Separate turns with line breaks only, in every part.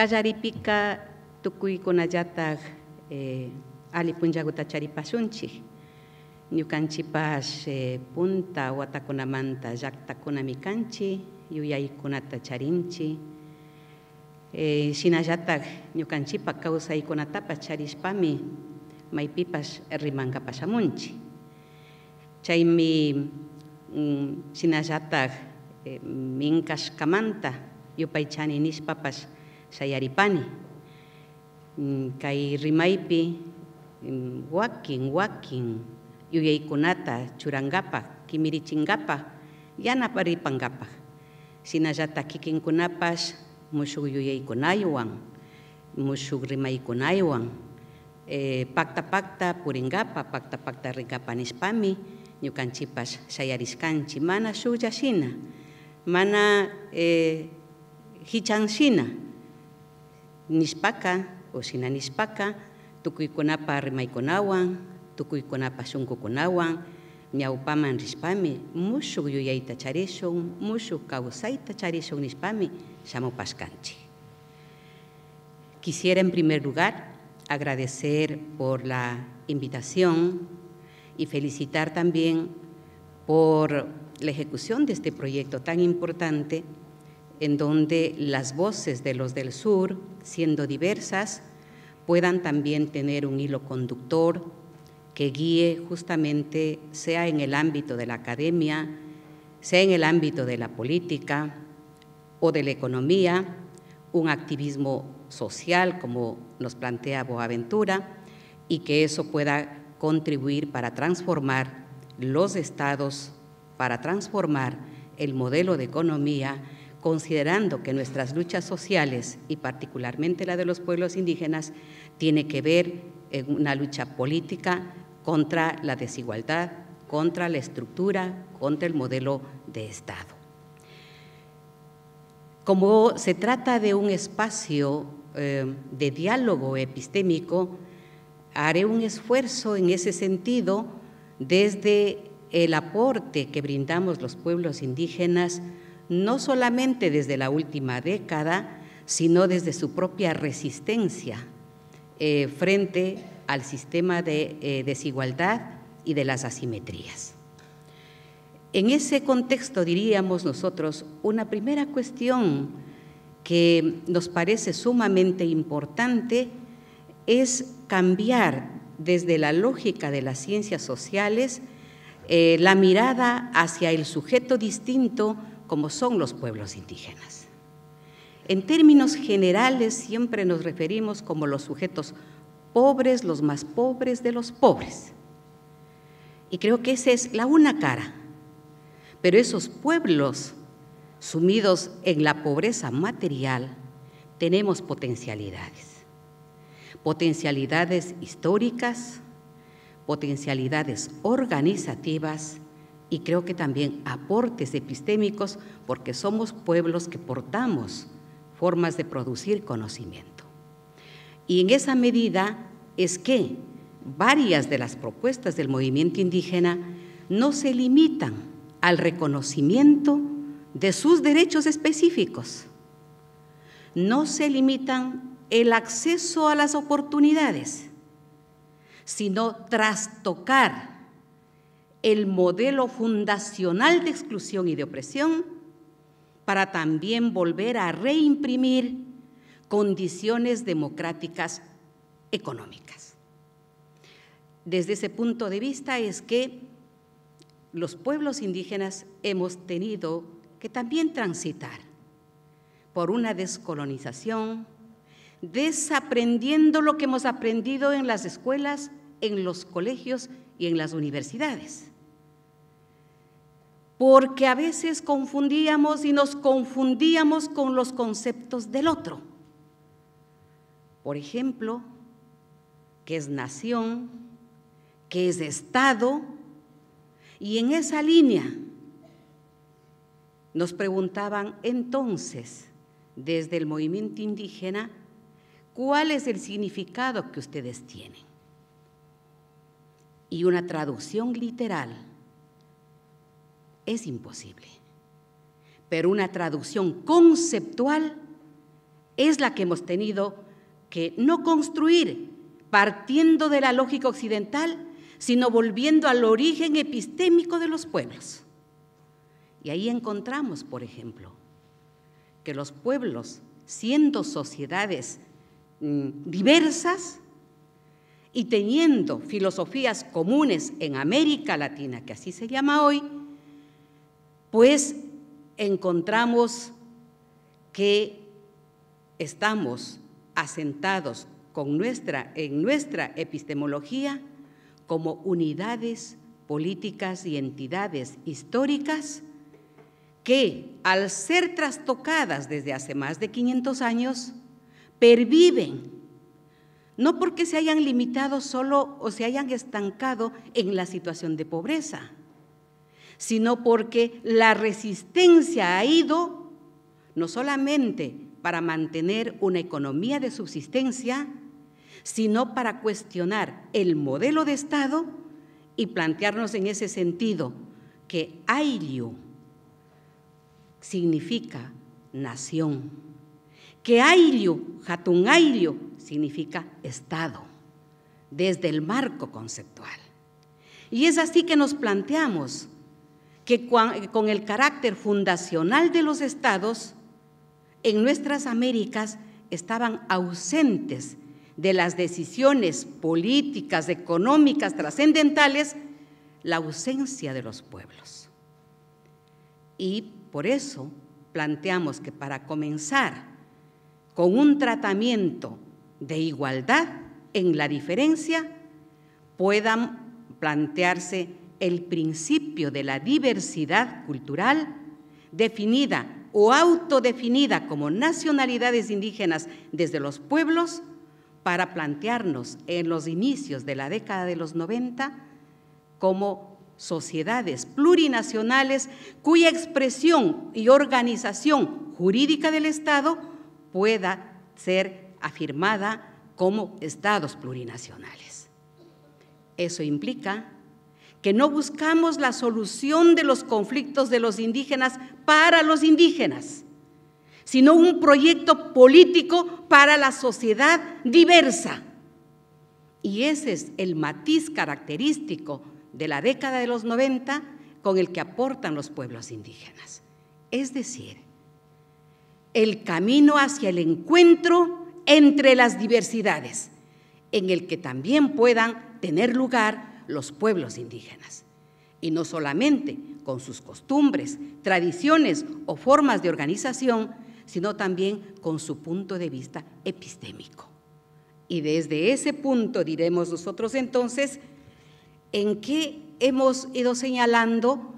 kallaripika tukuykunallataj eh, ali pasunci charipasunchik ñukanchipash eh, punta watakunamanta llaqtakunami kanchi yuyaykunata charinchi eh, shinallataj ñukanchipa kawsaykunatapas charishpami maypipas rimankapashamunchi chaymi mm, shinallataj eh, minkashkamanta yupaychani papas sayaripani mm, kay rimaypi mm, wakin wakin yuyaykunata churangapak kimirinchingkapak kunapas sinallatak kikinkunapas musuq yuyaykunaywan rimai rimaykunaywan eh, pakta pakta purinkapa pakta pakta saya ñukanchipas sayariskanchi mana sullashina e, mana hichang sina. nispaca o sinanispaca, tukuikunapa rimaikunawan, tukuikunapa sunkukunawan, rispame, rispami, musuq yuyayta charishun, musuq kawsayta charishun nispami pascanchi. Quisiera en primer lugar agradecer por la invitación y felicitar también por la ejecución de este proyecto tan importante en donde las voces de los del sur, siendo diversas, puedan también tener un hilo conductor que guíe justamente, sea en el ámbito de la academia, sea en el ámbito de la política o de la economía, un activismo social como nos plantea Boaventura, y que eso pueda contribuir para transformar los estados, para transformar el modelo de economía considerando que nuestras luchas sociales, y particularmente la de los pueblos indígenas, tiene que ver en una lucha política contra la desigualdad, contra la estructura, contra el modelo de Estado. Como se trata de un espacio eh, de diálogo epistémico, haré un esfuerzo en ese sentido desde el aporte que brindamos los pueblos indígenas no solamente desde la última década, sino desde su propia resistencia eh, frente al sistema de eh, desigualdad y de las asimetrías. En ese contexto diríamos nosotros una primera cuestión que nos parece sumamente importante es cambiar desde la lógica de las ciencias sociales eh, la mirada hacia el sujeto distinto como son los pueblos indígenas. En términos generales siempre nos referimos como los sujetos pobres, los más pobres de los pobres. Y creo que esa es la una cara. Pero esos pueblos sumidos en la pobreza material, tenemos potencialidades. Potencialidades históricas, potencialidades organizativas y creo que también aportes epistémicos porque somos pueblos que portamos formas de producir conocimiento. Y en esa medida es que varias de las propuestas del movimiento indígena no se limitan al reconocimiento de sus derechos específicos, no se limitan el acceso a las oportunidades, sino trastocar el modelo fundacional de exclusión y de opresión para también volver a reimprimir condiciones democráticas económicas. Desde ese punto de vista es que los pueblos indígenas hemos tenido que también transitar por una descolonización, desaprendiendo lo que hemos aprendido en las escuelas, en los colegios y en las universidades porque a veces confundíamos y nos confundíamos con los conceptos del otro. Por ejemplo, que es nación, que es Estado, y en esa línea nos preguntaban entonces, desde el movimiento indígena, cuál es el significado que ustedes tienen. Y una traducción literal es imposible. Pero una traducción conceptual es la que hemos tenido que no construir partiendo de la lógica occidental, sino volviendo al origen epistémico de los pueblos. Y ahí encontramos, por ejemplo, que los pueblos, siendo sociedades mm, diversas y teniendo filosofías comunes en América Latina, que así se llama hoy, pues encontramos que estamos asentados en nuestra epistemología como unidades políticas y entidades históricas que, al ser trastocadas desde hace más de 500 años, perviven, no porque se hayan limitado solo o se hayan estancado en la situación de pobreza, sino porque la resistencia ha ido no solamente para mantener una economía de subsistencia, sino para cuestionar el modelo de Estado y plantearnos en ese sentido que Ailio significa nación, que Ailio, Hatun significa Estado, desde el marco conceptual. Y es así que nos planteamos que con el carácter fundacional de los estados, en nuestras Américas estaban ausentes de las decisiones políticas, económicas, trascendentales, la ausencia de los pueblos. Y por eso planteamos que para comenzar con un tratamiento de igualdad en la diferencia, puedan plantearse el principio de la diversidad cultural, definida o autodefinida como nacionalidades indígenas desde los pueblos, para plantearnos en los inicios de la década de los 90 como sociedades plurinacionales cuya expresión y organización jurídica del Estado pueda ser afirmada como estados plurinacionales. Eso implica que no buscamos la solución de los conflictos de los indígenas para los indígenas, sino un proyecto político para la sociedad diversa. Y ese es el matiz característico de la década de los 90 con el que aportan los pueblos indígenas. Es decir, el camino hacia el encuentro entre las diversidades, en el que también puedan tener lugar los pueblos indígenas, y no solamente con sus costumbres, tradiciones o formas de organización, sino también con su punto de vista epistémico. Y desde ese punto diremos nosotros entonces en qué hemos ido señalando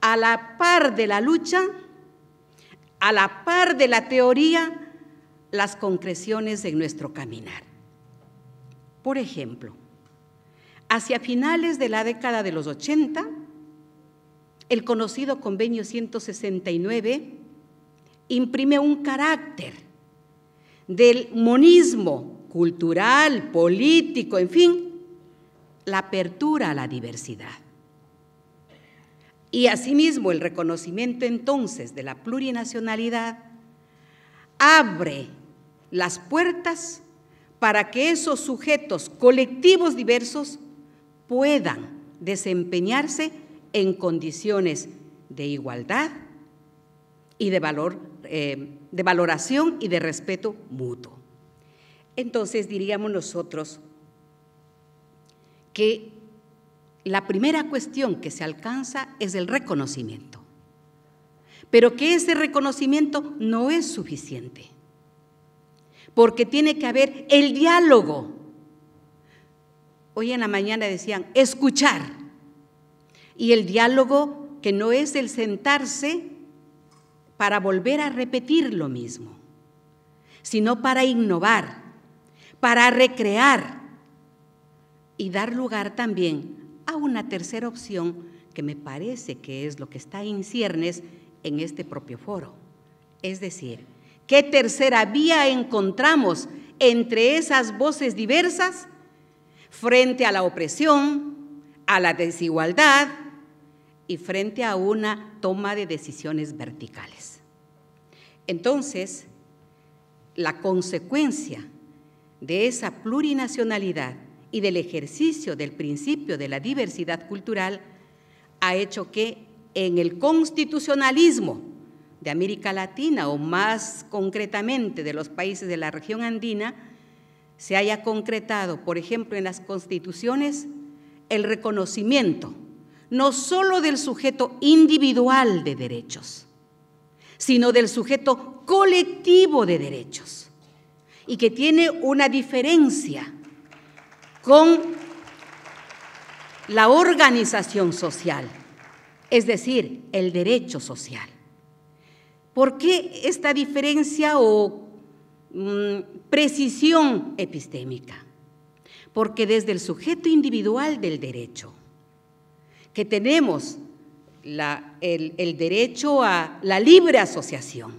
a la par de la lucha, a la par de la teoría, las concreciones en nuestro caminar. Por ejemplo, Hacia finales de la década de los 80, el conocido convenio 169 imprime un carácter del monismo cultural, político, en fin, la apertura a la diversidad. Y asimismo el reconocimiento entonces de la plurinacionalidad abre las puertas para que esos sujetos colectivos diversos puedan desempeñarse en condiciones de igualdad y de, valor, eh, de valoración y de respeto mutuo. Entonces diríamos nosotros que la primera cuestión que se alcanza es el reconocimiento, pero que ese reconocimiento no es suficiente, porque tiene que haber el diálogo Hoy en la mañana decían, escuchar. Y el diálogo que no es el sentarse para volver a repetir lo mismo, sino para innovar, para recrear y dar lugar también a una tercera opción que me parece que es lo que está en ciernes en este propio foro. Es decir, ¿qué tercera vía encontramos entre esas voces diversas frente a la opresión, a la desigualdad y frente a una toma de decisiones verticales. Entonces, la consecuencia de esa plurinacionalidad y del ejercicio del principio de la diversidad cultural ha hecho que en el constitucionalismo de América Latina o más concretamente de los países de la región andina, se haya concretado, por ejemplo, en las constituciones, el reconocimiento no solo del sujeto individual de derechos, sino del sujeto colectivo de derechos, y que tiene una diferencia con la organización social, es decir, el derecho social. ¿Por qué esta diferencia o Mm, precisión epistémica, porque desde el sujeto individual del derecho, que tenemos el, el derecho a la libre asociación,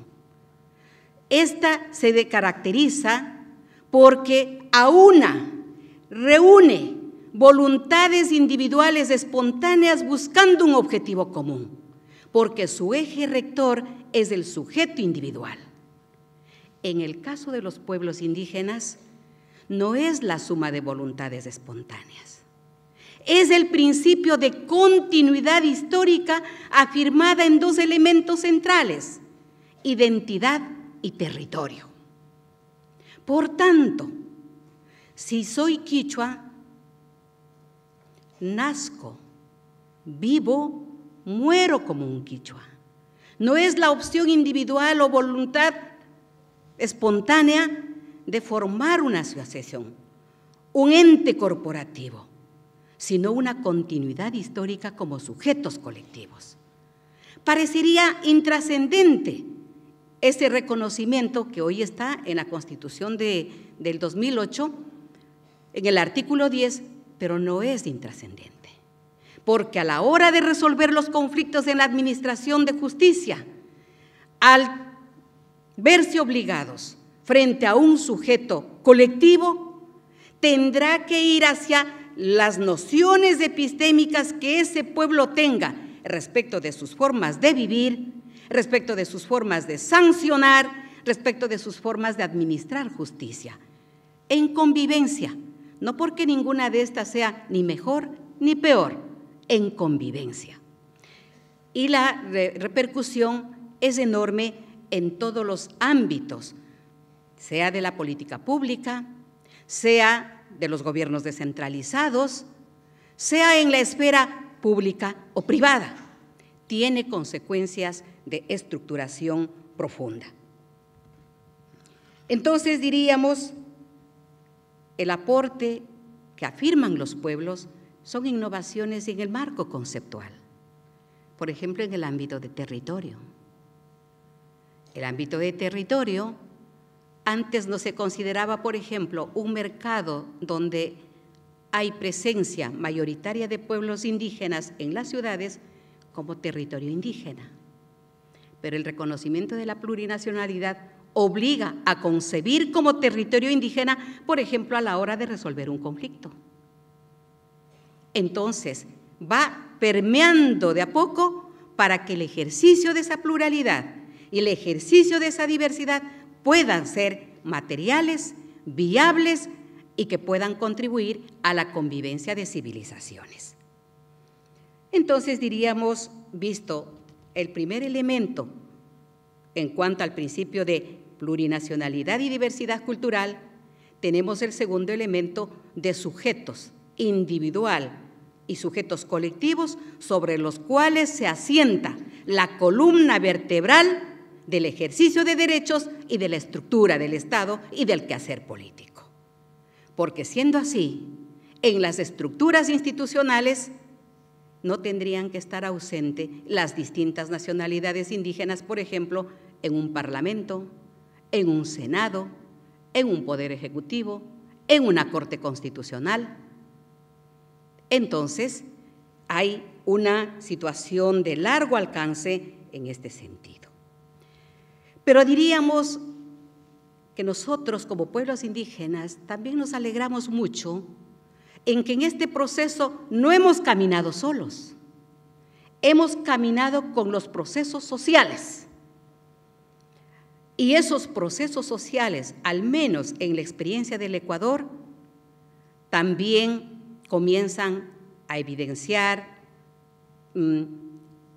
esta se caracteriza porque aúna, reúne voluntades individuales espontáneas buscando un objetivo común, porque su eje rector es el sujeto individual. En el caso de los pueblos indígenas, no es la suma de voluntades espontáneas. Es el principio de continuidad histórica afirmada en dos elementos centrales, identidad y territorio. Por tanto, si soy quichua, nazco, vivo, muero como un quichua. No es la opción individual o voluntad espontánea de formar una asociación, un ente corporativo, sino una continuidad histórica como sujetos colectivos. Parecería intrascendente ese reconocimiento que hoy está en la Constitución de, del 2008, en el artículo 10, pero no es intrascendente. Porque a la hora de resolver los conflictos en la Administración de Justicia, al verse obligados frente a un sujeto colectivo, tendrá que ir hacia las nociones epistémicas que ese pueblo tenga respecto de sus formas de vivir, respecto de sus formas de sancionar, respecto de sus formas de administrar justicia, en convivencia, no porque ninguna de estas sea ni mejor ni peor, en convivencia. Y la repercusión es enorme en todos los ámbitos, sea de la política pública, sea de los gobiernos descentralizados, sea en la esfera pública o privada, tiene consecuencias de estructuración profunda. Entonces diríamos, el aporte que afirman los pueblos son innovaciones en el marco conceptual, por ejemplo en el ámbito de territorio el ámbito de territorio, antes no se consideraba, por ejemplo, un mercado donde hay presencia mayoritaria de pueblos indígenas en las ciudades como territorio indígena. Pero el reconocimiento de la plurinacionalidad obliga a concebir como territorio indígena, por ejemplo, a la hora de resolver un conflicto. Entonces, va permeando de a poco para que el ejercicio de esa pluralidad y el ejercicio de esa diversidad puedan ser materiales, viables y que puedan contribuir a la convivencia de civilizaciones. Entonces diríamos, visto el primer elemento en cuanto al principio de plurinacionalidad y diversidad cultural, tenemos el segundo elemento de sujetos individual y sujetos colectivos sobre los cuales se asienta la columna vertebral del ejercicio de derechos y de la estructura del Estado y del quehacer político. Porque siendo así, en las estructuras institucionales no tendrían que estar ausentes las distintas nacionalidades indígenas, por ejemplo, en un parlamento, en un senado, en un poder ejecutivo, en una corte constitucional. Entonces, hay una situación de largo alcance en este sentido. Pero diríamos que nosotros como pueblos indígenas también nos alegramos mucho en que en este proceso no hemos caminado solos, hemos caminado con los procesos sociales. Y esos procesos sociales, al menos en la experiencia del Ecuador, también comienzan a evidenciar mm,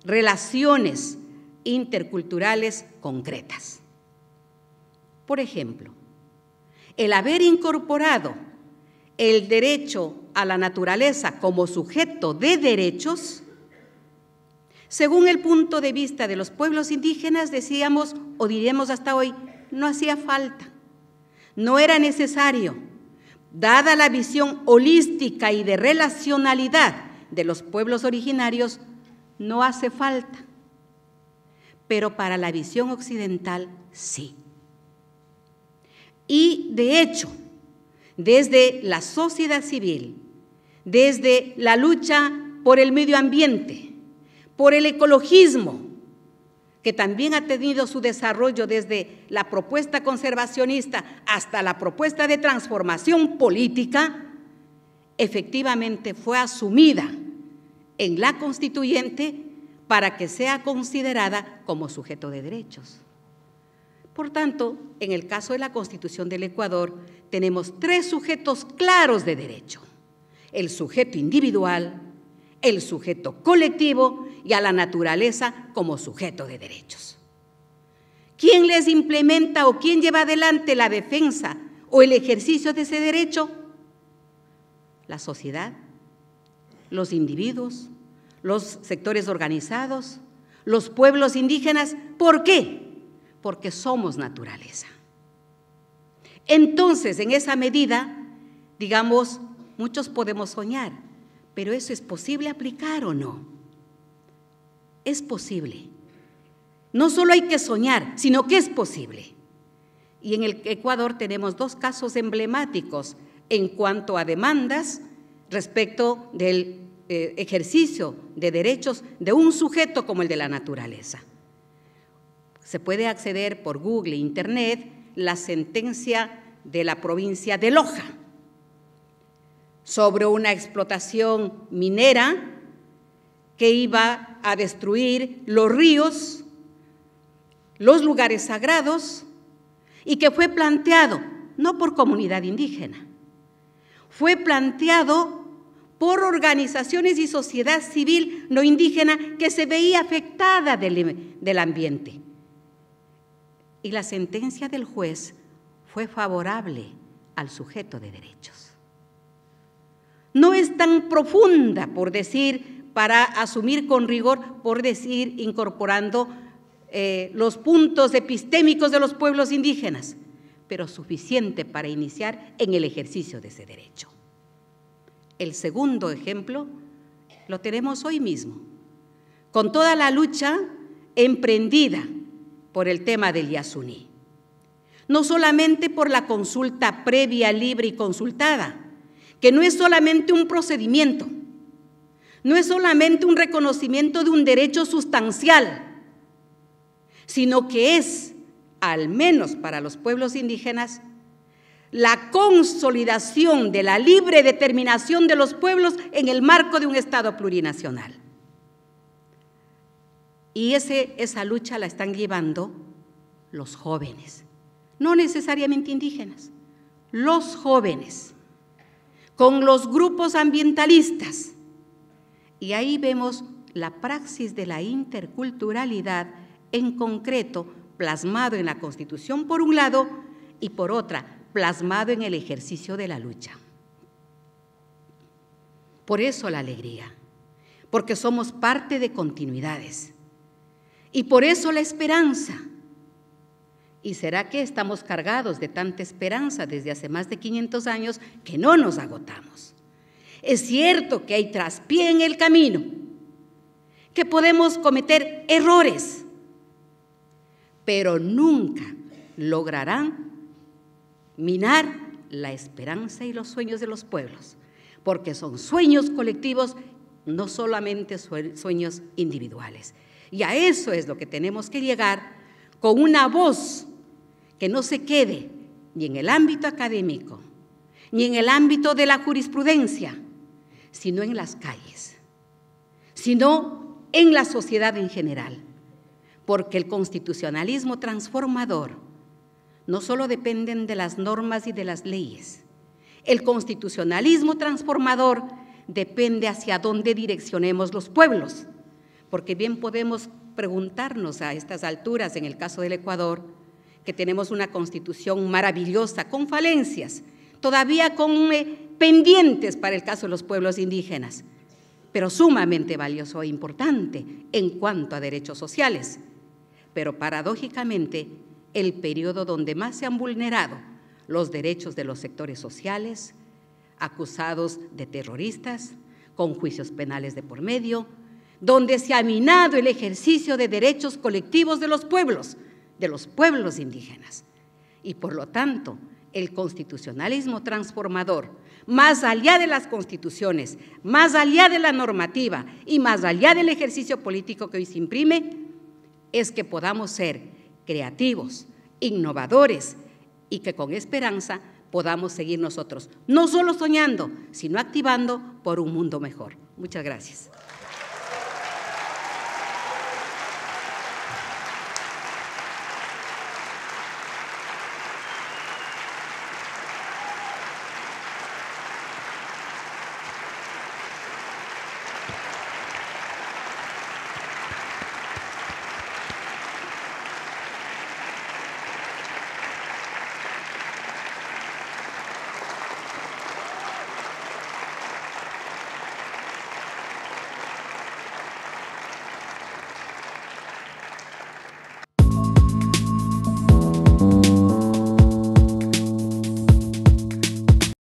relaciones interculturales concretas. Por ejemplo, el haber incorporado el derecho a la naturaleza como sujeto de derechos, según el punto de vista de los pueblos indígenas, decíamos o diríamos hasta hoy, no hacía falta, no era necesario, dada la visión holística y de relacionalidad de los pueblos originarios, no hace falta pero para la visión occidental sí. Y de hecho, desde la sociedad civil, desde la lucha por el medio ambiente, por el ecologismo, que también ha tenido su desarrollo desde la propuesta conservacionista hasta la propuesta de transformación política, efectivamente fue asumida en la constituyente para que sea considerada como sujeto de derechos. Por tanto, en el caso de la Constitución del Ecuador, tenemos tres sujetos claros de derecho. El sujeto individual, el sujeto colectivo y a la naturaleza como sujeto de derechos. ¿Quién les implementa o quién lleva adelante la defensa o el ejercicio de ese derecho? La sociedad, los individuos, los sectores organizados, los pueblos indígenas. ¿Por qué? Porque somos naturaleza. Entonces, en esa medida, digamos, muchos podemos soñar, pero eso es posible aplicar o no. Es posible. No solo hay que soñar, sino que es posible. Y en el Ecuador tenemos dos casos emblemáticos en cuanto a demandas respecto del eh, ejercicio de derechos de un sujeto como el de la naturaleza. Se puede acceder por Google e Internet la sentencia de la provincia de Loja sobre una explotación minera que iba a destruir los ríos, los lugares sagrados, y que fue planteado no por comunidad indígena, fue planteado por organizaciones y sociedad civil no indígena que se veía afectada del, ambiente. Y la sentencia del juez fue favorable al sujeto de derechos. No es tan profunda, por decir, para asumir con rigor, por decir, incorporando eh, los puntos epistémicos de los pueblos indígenas, pero suficiente para iniciar en el ejercicio de ese derecho el segundo ejemplo, lo tenemos hoy mismo, con toda la lucha emprendida por el tema del Yasuní. No solamente por la consulta previa, libre y consultada, que no es solamente un procedimiento, no es solamente un reconocimiento de un derecho sustancial, sino que es, al menos para los pueblos indígenas, la consolidación de la libre determinación de los pueblos en el marco de un Estado plurinacional. Y esa lucha la están llevando los jóvenes, no necesariamente indígenas, los jóvenes, con los grupos ambientalistas. Y ahí vemos la praxis de la interculturalidad, en concreto plasmado en la Constitución por un lado y por otra, plasmado en el ejercicio de la lucha. Por eso la alegría, porque somos parte de continuidades. Y por eso la esperanza. ¿Y será que estamos cargados de tanta esperanza desde hace más de 500 años que no nos agotamos? Es cierto que hay traspié en el camino, que podemos cometer errores, pero nunca lograrán minar la esperanza y los sueños de los pueblos, porque son sueños colectivos, no solamente sueños individuales. Y a eso es lo que tenemos que llegar con una voz que no se quede ni en el ámbito académico, ni en el ámbito de la jurisprudencia, sino en las calles, sino en la sociedad en general, porque el constitucionalismo transformador no solo dependen de las normas y de las leyes. El constitucionalismo transformador depende hacia dónde direccionemos los pueblos, porque bien podemos preguntarnos a estas alturas, en el caso del Ecuador, que tenemos una constitución maravillosa, con falencias, todavía con eh, pendientes para el caso de los pueblos indígenas, pero sumamente valioso e importante en cuanto a derechos sociales. Pero paradójicamente, el periodo donde más se han vulnerado los derechos de los sectores sociales, acusados de terroristas, con juicios penales de por medio, donde se ha minado el ejercicio de derechos colectivos de los pueblos, de los pueblos indígenas. Y por lo tanto, el constitucionalismo transformador, más allá de las constituciones, más allá de la normativa y más allá del ejercicio político que hoy se imprime, es que podamos ser creativos, innovadores y que con esperanza podamos seguir nosotros, no solo soñando, sino activando por un mundo mejor. Muchas gracias.